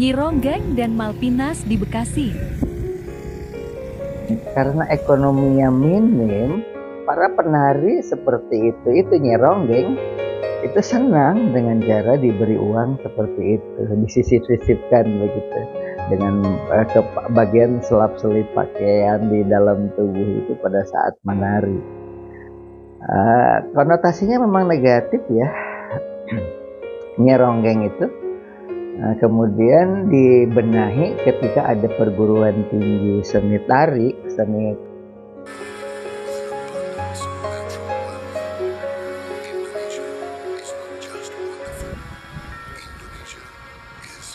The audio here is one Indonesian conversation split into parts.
Nyironggeng dan Malpinas di Bekasi. Karena ekonominya minim, para penari seperti itu, itu nyironggeng, itu senang dengan cara diberi uang seperti itu, disisip-sisipkan begitu dengan kebagian eh, ke bagian selap-selip pakaian di dalam tubuh itu pada saat menari. Uh, konotasinya memang negatif ya, nyeronggeng itu Nah, kemudian dibenahi ketika ada perguruan tinggi seni tari, seni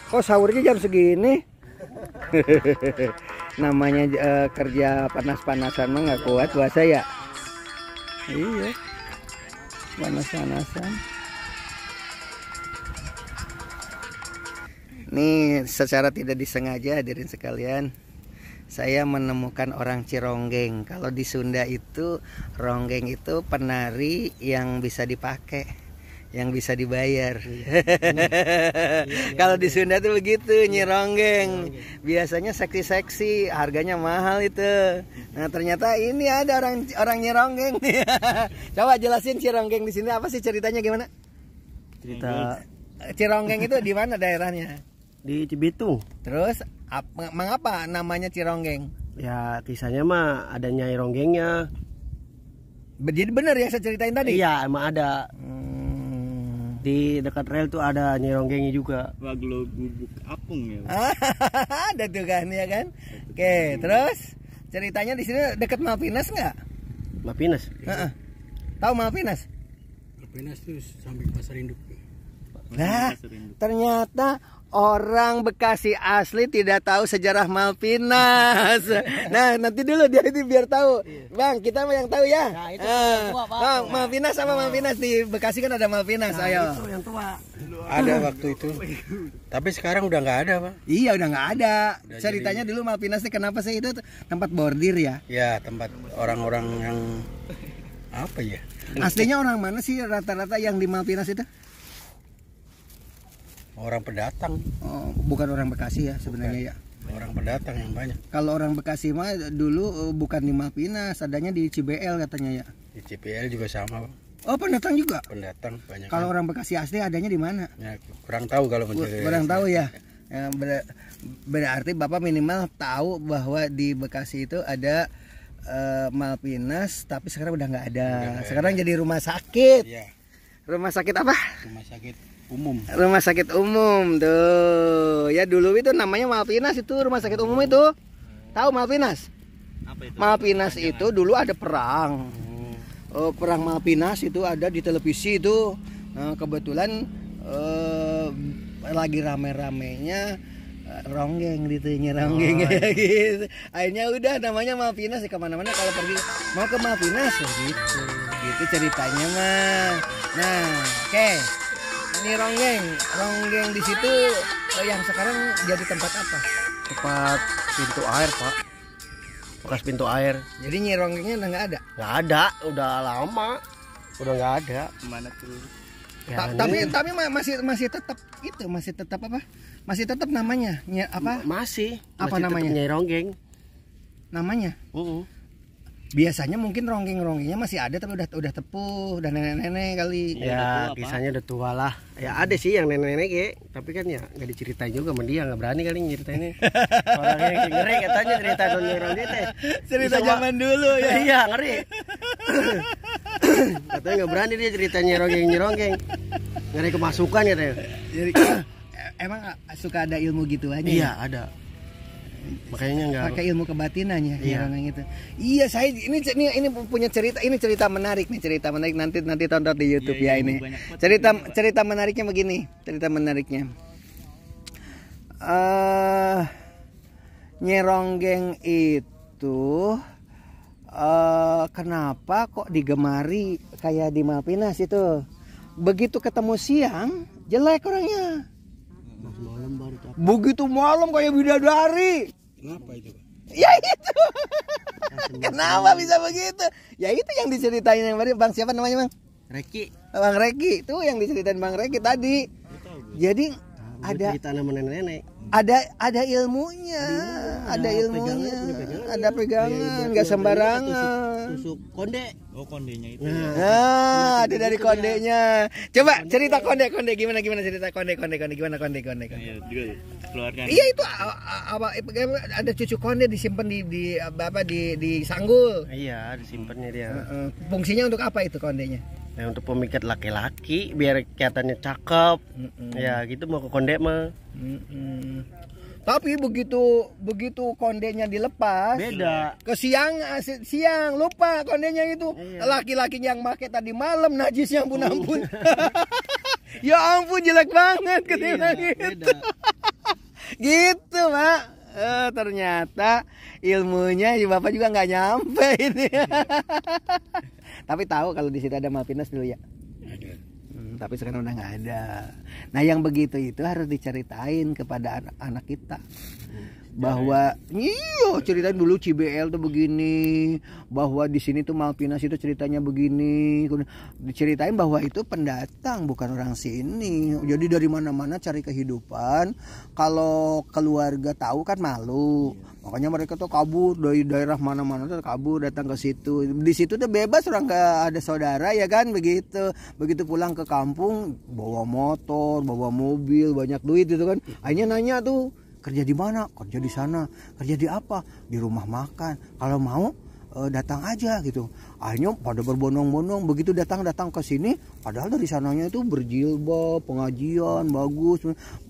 Kok sahurnya jam segini? Namanya uh, kerja panas-panasan mah nggak kuat puasa ya. Iya. Panas-panasan. Ini secara tidak disengaja hadirin sekalian Saya menemukan orang cironggeng Kalau di Sunda itu Ronggeng itu penari yang bisa dipakai yang bisa dibayar. Kalau di Sunda tuh begitu, nyironggeng. Biasanya seksi-seksi, harganya mahal itu. Nah, ternyata ini ada orang orang nyironggeng. Coba jelasin cironggeng di sini apa sih ceritanya gimana? Cerita Cironggeng itu di mana daerahnya? di Cibitung. Terus ap, mengapa namanya Cironggeng? Ya kisahnya mah ada Nyai Ronggengnya. Jadi benar ya saya ceritain tadi? Iya emang ada. Hmm. Di dekat rel tuh ada Nyai Ronggengnya juga. Waglo gubuk apung ya. ada tuh kan ya kan. Oke terus ceritanya di sini dekat Mapinas nggak? Mapinas. Uh -uh. Tahu Mapinas? Mapinas tuh samping pasar induk. Nah, ternyata Orang Bekasi asli tidak tahu sejarah Malvinas. Iya. Nah, nanti dulu dia itu biar tahu. Iya. Bang, kita mau yang tahu ya. Nah, itu uh, tua, Bang. Oh, Malvinas sama Malvinas di Bekasi kan ada Malvinas, nah, ayo. Itu yang tua. Ada waktu itu. Tapi sekarang udah nggak ada, Bang. Iya, udah nggak ada. Udah Ceritanya jadi... dulu Malvinas sih kenapa sih itu tempat bordir ya? Ya, tempat orang-orang yang apa ya? Aslinya orang mana sih rata-rata yang di Malvinas itu? Orang pendatang. Oh, bukan orang Bekasi ya sebenarnya ya? bukan. ya. Orang pendatang yang banyak. Kalau orang Bekasi mah dulu eh, bukan di Mapina, sadanya di CBL katanya ya. Di CBL juga sama, Oh pendatang juga. Pendatang banyak. Kalau orang Bekasi asli adanya di mana? Ya, kurang tahu kalau mencari. Kurang tahu ya. ya ber berarti bapak minimal tahu bahwa di Bekasi itu ada uh, Malpinas, tapi sekarang udah nggak ada. Udah, sekarang ya. jadi rumah sakit. Ya. Rumah sakit apa? Rumah sakit umum. Rumah sakit umum tuh. Ya dulu itu namanya Malvinas itu rumah sakit umum itu. Hmm. Tahu Malvinas? Apa itu? Malvinas itu dulu ada perang. Oh. oh, perang Malvinas itu ada di televisi itu. Nah, kebetulan eh, lagi rame-ramenya eh, ronggeng gitu ronggeng oh. gitu. Akhirnya udah namanya Malvinas ya kemana-mana kalau pergi mau ke Malvinas gitu. Gitu ceritanya mah. Nah, oke. Okay ini ronggeng ronggeng di situ eh, yang sekarang jadi tempat apa tempat pintu air pak bekas pintu air jadi nyi ronggengnya udah nggak ada nggak ada udah lama udah nggak ada mana tuh Ya, tapi tapi masih masih tetap itu masih tetap apa masih tetap namanya Nye, apa masih apa masih namanya Nyi Ronggeng namanya uh -uh biasanya mungkin rongking-rongkingnya masih ada tapi udah udah tepuh dan nenek-nenek kali ya kisahnya udah tua lah ya ada sih yang nenek-nenek ya tapi kan ya nggak diceritain juga sama dia nggak berani kali nyeritainnya orangnya ngeri katanya cerita dunia orang teh cerita zaman dulu ya iya ngeri katanya nggak berani dia ceritanya rongking nggak ngeri kemasukan ya jadi e-, emang suka ada ilmu gitu aja iya ada makanya nggak pakai ilmu kebatinannya iya. orang itu iya saya ini ini ini punya cerita ini cerita menarik nih cerita menarik nanti nanti tonton di iya, YouTube iya, ya iya, ini iya, cerita ini, cerita menariknya begini cerita menariknya uh, nyeronggeng itu uh, kenapa kok digemari kayak di Malpinas itu begitu ketemu siang jelek orangnya malam baru capek. Begitu malam kayak bidadari. Kenapa itu? Ya itu. Kenapa bisa begitu? Ya itu yang diceritain yang tadi Bang siapa namanya Bang? Reki. Bang Reki. Itu yang diceritain Bang Reki tadi. Jadi ada cerita nama nenek-nenek ada ada ilmunya, ya, ada, ilmunya, pegangan, pegangan, ada pegangan, iya, iya, iya, nggak ya, Tusuk, tusuk konde. Oh kondenya itu. Nah, ya. ah, ada dari gitu kondenya. Coba konde. cerita konde konde gimana gimana cerita konde konde konde gimana konde konde konde. Iya ya. itu apa eh, ada cucu konde disimpan di di apa di di sanggul. Iya disimpannya dia. Fungsinya untuk apa itu kondenya? Nah, untuk pemikat laki-laki biar kelihatannya cakep. Mm -mm. Ya, gitu mau ke konde mah. Mm -mm. Tapi begitu begitu kondenya dilepas, beda. Ke siang ah, siang lupa kondenya itu. Iya. Laki-laki yang pakai tadi malam najisnya pun oh. ampun. ya ampun jelek banget ketika iya, gitu. gitu, Pak. Eh, ternyata ilmunya si Bapak juga nggak nyampe ini. Iya tapi tahu kalau di situ ada Malvinas dulu ya ada hmm, tapi sekarang udah nggak ada nah yang begitu itu harus diceritain kepada anak, anak kita hmm bahwa iyo ceritain dulu CBL tuh begini bahwa di sini tuh Malpinas itu ceritanya begini diceritain bahwa itu pendatang bukan orang sini jadi dari mana-mana cari kehidupan kalau keluarga tahu kan malu iya. makanya mereka tuh kabur dari daerah mana-mana tuh kabur datang ke situ di situ tuh bebas orang gak ada saudara ya kan begitu begitu pulang ke kampung bawa motor bawa mobil banyak duit gitu kan hanya nanya tuh kerja di mana kerja di sana kerja di apa di rumah makan kalau mau eh, datang aja gitu akhirnya pada berbondong-bondong begitu datang datang ke sini padahal dari sananya itu berjilbab pengajian bagus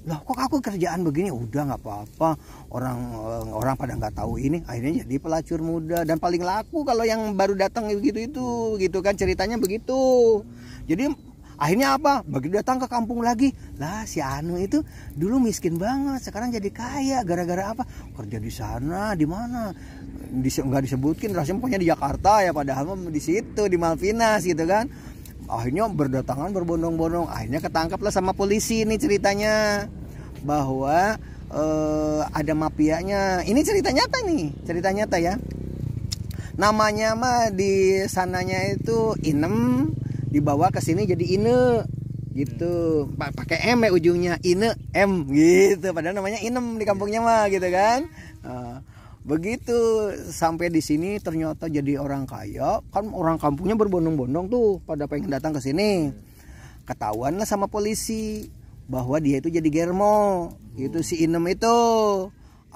lah kok aku kerjaan begini udah nggak apa-apa orang eh, orang pada nggak tahu ini akhirnya jadi pelacur muda dan paling laku kalau yang baru datang gitu itu gitu kan ceritanya begitu jadi Akhirnya apa? Begitu datang ke kampung lagi, lah si Anu itu dulu miskin banget, sekarang jadi kaya gara-gara apa? Kerja di sana, di mana? Di, nggak disebutin, rasanya pokoknya di Jakarta ya, padahal di situ di Malvinas gitu kan. Akhirnya berdatangan berbondong-bondong, akhirnya ketangkap lah sama polisi ini ceritanya bahwa eh, ada mafianya. Ini cerita nyata nih, cerita nyata ya namanya mah di sananya itu Inem dibawa ke sini jadi ine gitu hmm. pakai m ya ujungnya ine m gitu padahal namanya inem di iya. kampungnya mah gitu kan nah, begitu sampai di sini ternyata jadi orang kaya kan orang kampungnya berbondong-bondong tuh pada pengen datang ke sini hmm. ketahuan lah sama polisi bahwa dia itu jadi germo itu hmm. si inem itu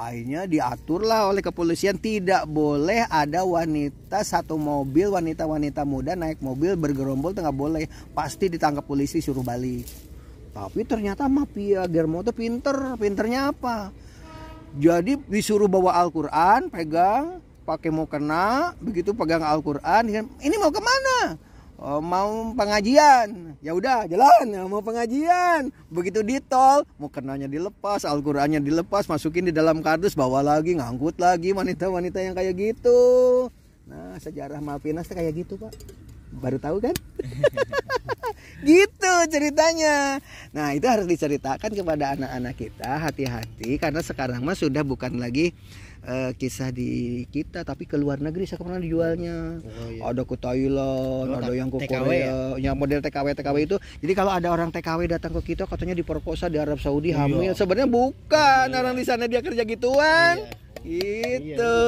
akhirnya diaturlah oleh kepolisian tidak boleh ada wanita satu mobil wanita-wanita muda naik mobil bergerombol tengah boleh pasti ditangkap polisi suruh balik tapi ternyata mafia Germoto pinter pinternya apa jadi disuruh bawa Al-Quran pegang pakai mau kena begitu pegang Al-Quran ini mau kemana oh, mau pengajian ya udah jalan ya, mau pengajian begitu di tol mau kenanya dilepas alqurannya dilepas masukin di dalam kardus bawa lagi ngangkut lagi wanita-wanita yang kayak gitu nah sejarah Malvinas tuh kayak gitu pak baru tahu kan gitu ceritanya nah itu harus diceritakan kepada anak-anak kita hati-hati karena sekarang mah sudah bukan lagi uh, kisah di kita tapi ke luar negeri saya pernah dijualnya oh, iya. ada ke Thailand oh, ada yang ke TKW, Korea ya? ya model TKW TKW itu jadi kalau ada orang TKW datang ke kita katanya diperkosa di Arab Saudi iya. hamil sebenarnya bukan iya. orang di sana dia kerja gituan iya gitu.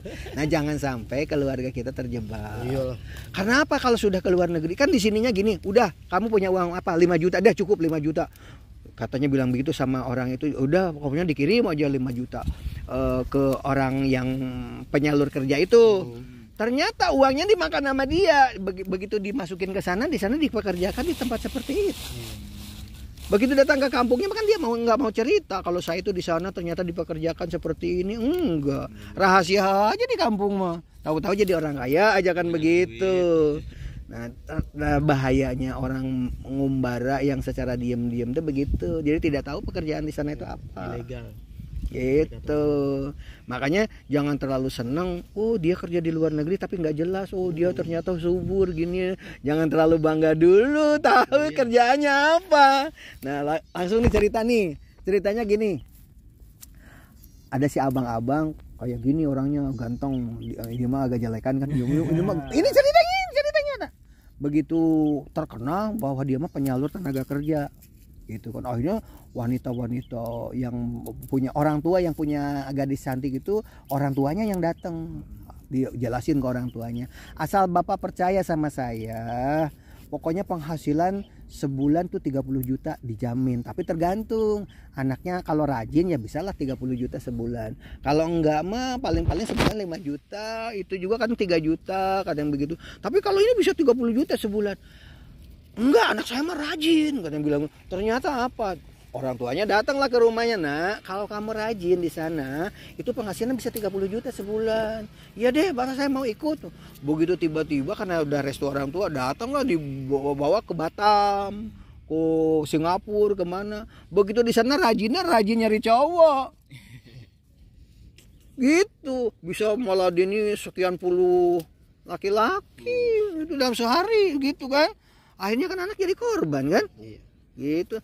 Iya, iya. Nah jangan sampai keluarga kita terjebak. Iya. Karena apa kalau sudah ke luar negeri kan di sininya gini, udah kamu punya uang apa 5 juta, udah cukup 5 juta katanya bilang begitu sama orang itu udah pokoknya dikirim aja 5 juta uh, ke orang yang penyalur kerja itu hmm. ternyata uangnya dimakan sama dia begitu dimasukin ke sana di sana dipekerjakan di tempat seperti itu hmm. begitu datang ke kampungnya kan dia mau nggak mau cerita kalau saya itu di sana ternyata dipekerjakan seperti ini enggak hmm. rahasia aja di kampung mah tahu-tahu jadi orang kaya aja kan iya, begitu duit. Iya, iya, Nah, nah, bahayanya orang ngumbara yang secara diam-diam tuh begitu. Jadi tidak tahu pekerjaan di sana itu iya, apa. Ilegal. Gitu. Makanya jangan terlalu seneng. Oh dia kerja di luar negeri tapi nggak jelas. Oh dia hmm. ternyata subur gini. Jangan terlalu bangga dulu. Iya. Tahu iya. kerjaannya apa. Nah lang langsung nih cerita nih. Ceritanya gini. Ada si abang-abang kayak gini orangnya ganteng. Dia, dia mah agak jelekan kan. Dia, ini ceritanya begitu terkenal bahwa dia mah penyalur tenaga kerja gitu kan akhirnya wanita-wanita yang punya orang tua yang punya gadis cantik itu orang tuanya yang datang dijelasin ke orang tuanya asal bapak percaya sama saya pokoknya penghasilan sebulan tuh 30 juta dijamin tapi tergantung anaknya kalau rajin ya bisa bisalah 30 juta sebulan kalau enggak mah paling-paling sebulan 5 juta itu juga kan 3 juta kadang begitu tapi kalau ini bisa 30 juta sebulan enggak anak saya mah rajin kadang bilang ternyata apa Orang tuanya datanglah ke rumahnya, nak. Kalau kamu rajin di sana, itu penghasilan bisa 30 juta sebulan. Iya deh, baru saya mau ikut. Begitu tiba-tiba karena udah restu orang tua, datanglah dibawa-bawa ke Batam, ke Singapura, kemana. Begitu di sana rajinnya rajin nyari cowok. Gitu, bisa malah dini sekian puluh laki-laki itu dalam sehari gitu kan. Akhirnya kan anak jadi korban kan? Iya. Gitu.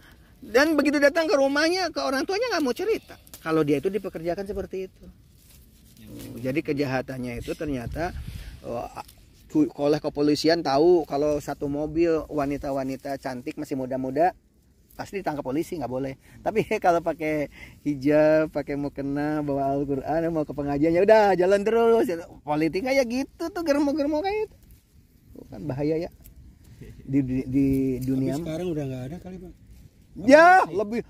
Dan begitu datang ke rumahnya, ke orang tuanya nggak mau cerita. Kalau dia itu dipekerjakan seperti itu. Jadi kejahatannya itu ternyata oh, oleh kepolisian tahu kalau satu mobil wanita-wanita cantik masih muda-muda pasti ditangkap polisi nggak boleh tapi kalau pakai hijab pakai mau mukena bawa Al-Quran mau ke pengajian ya udah jalan terus politik kayak ya gitu tuh germo-germo kayak itu kan bahaya ya di, di, di dunia tapi sekarang udah nggak ada kali pak ya iya lebih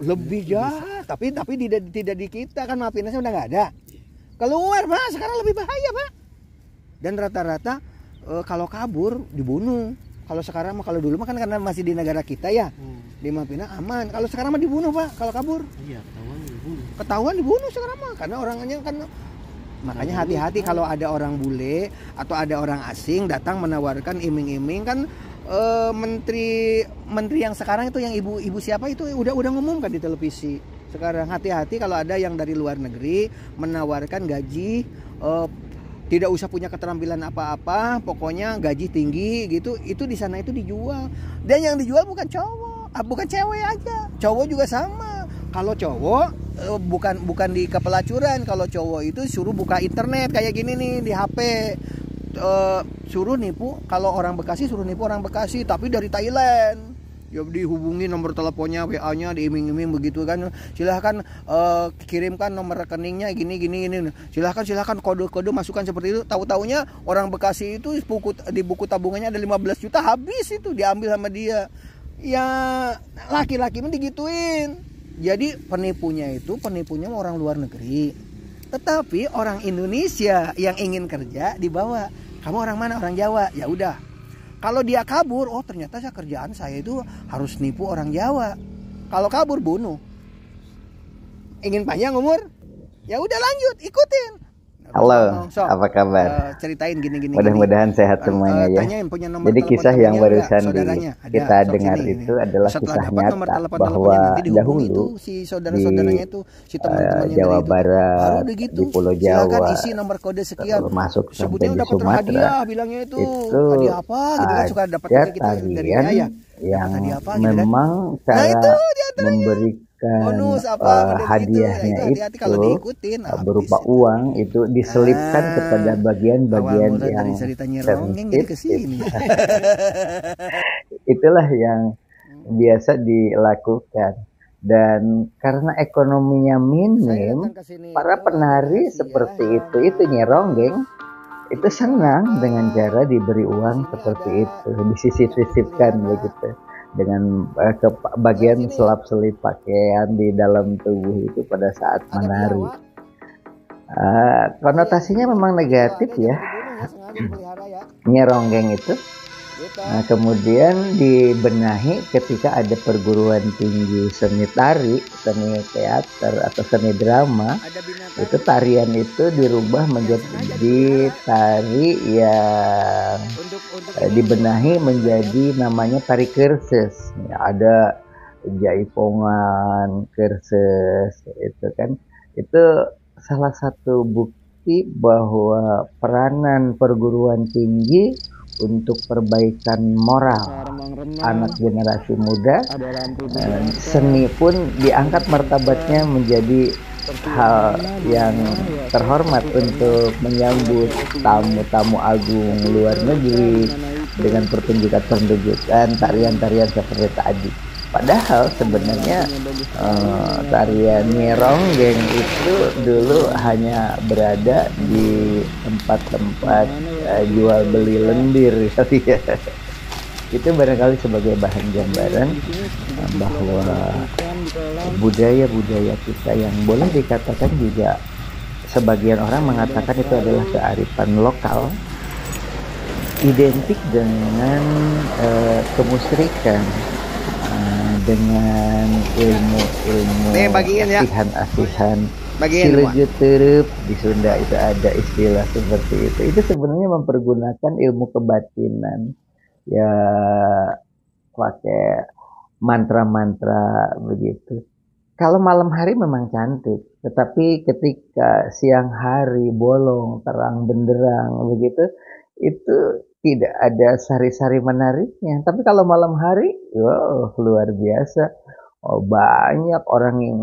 lebih jahat tapi tapi tidak tidak di kita kan mafinasnya udah nggak ada iya. keluar pak sekarang lebih bahaya pak dan rata-rata e, kalau kabur dibunuh kalau sekarang mah kalau dulu mah kan karena masih di negara kita ya hmm. di Mapina aman kalau sekarang mah dibunuh pak kalau kabur iya ketahuan dibunuh ketahuan dibunuh sekarang mah karena orangnya kan makanya hati-hati kalau ada orang bule atau ada orang asing datang menawarkan iming-iming kan Eh, menteri menteri yang sekarang itu yang ibu ibu siapa itu udah udah ngumumkan di televisi sekarang hati-hati kalau ada yang dari luar negeri menawarkan gaji uh, tidak usah punya keterampilan apa-apa, pokoknya gaji tinggi gitu, itu di sana itu dijual. Dan yang dijual bukan cowok, ah, bukan cewek aja. Cowok juga sama. Kalau cowok eh, bukan bukan di kepelacuran, kalau cowok itu suruh buka internet kayak gini nih di HP uh, suruh nipu kalau orang Bekasi suruh nipu orang Bekasi tapi dari Thailand ya dihubungi nomor teleponnya WA-nya diiming-iming begitu kan silahkan uh, kirimkan nomor rekeningnya gini gini ini silahkan silahkan kode-kode masukkan seperti itu tahu taunya orang Bekasi itu buku, di buku tabungannya ada 15 juta habis itu diambil sama dia ya laki-laki mending digituin jadi penipunya itu penipunya orang luar negeri tetapi orang Indonesia yang ingin kerja dibawa, kamu orang mana? Orang Jawa. Ya udah. Kalau dia kabur, oh ternyata saya kerjaan saya itu harus nipu orang Jawa. Kalau kabur bunuh. Ingin panjang umur? Ya udah lanjut, ikutin. Halo, apa kabar? Eh, ceritain gini-gini. Mudah-mudahan sehat eh, eh, semuanya ya. Jadi kisah yang barusan kita dengar itu adalah kisah nyata bahwa dahulu si saudara itu Jawa gitu. Barat, gitu, di Pulau Jawa, isi nomor kode masuk sampai di Sumatera, itu, itu gitu kan, ya Yang kan? memang nah, cara memberikan diberikan bonus apa uh, hadiahnya itu, itu, itu berupa itu. uang itu diselipkan ah, kepada bagian-bagian yang sensitif. Itulah yang biasa dilakukan dan karena ekonominya minim para oh, penari ya. seperti itu itu nyeronggeng itu senang dengan ah. cara diberi uang seperti itu disisip-sisipkan iya. begitu dengan eh, ke bagian selap-selip pakaian di dalam tubuh itu pada saat menari. Uh, konotasinya iya, memang negatif ya. ya. Nyeronggeng itu Nah, kemudian dibenahi ketika ada perguruan tinggi seni tari, seni teater atau seni drama, itu tarian itu dirubah menjadi tari yang eh, dibenahi menjadi namanya tari kerses. Ya, ada jaipongan, kerses, itu kan. Itu salah satu bukti bahwa peranan perguruan tinggi untuk perbaikan moral anak generasi muda. Eh, seni pun diangkat martabatnya menjadi hal yang ya. terhormat untuk menyambut tamu-tamu agung luar negeri dengan pertunjukan-pertunjukan tarian-tarian seperti tadi. Padahal sebenarnya uh, tarian geng itu dulu hanya berada di tempat-tempat uh, jual beli lendir kali ya. Itu barangkali sebagai bahan gambaran uh, bahwa budaya-budaya kita yang boleh dikatakan juga sebagian orang mengatakan itu adalah kearifan lokal identik dengan uh, kemusyrikan dengan ilmu-ilmu ya. asihan-asihan silujut di Sunda itu ada istilah seperti itu itu sebenarnya mempergunakan ilmu kebatinan ya pakai mantra-mantra begitu kalau malam hari memang cantik tetapi ketika siang hari bolong terang benderang begitu itu tidak ada sari-sari menariknya. Tapi kalau malam hari, wow, luar biasa. Oh, banyak orang yang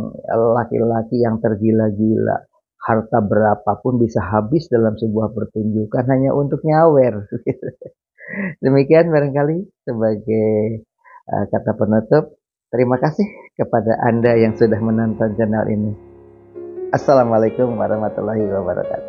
laki-laki yang tergila-gila. Harta berapapun bisa habis dalam sebuah pertunjukan hanya untuk nyawer. Demikian barangkali sebagai uh, kata penutup. Terima kasih kepada Anda yang sudah menonton channel ini. Assalamualaikum warahmatullahi wabarakatuh.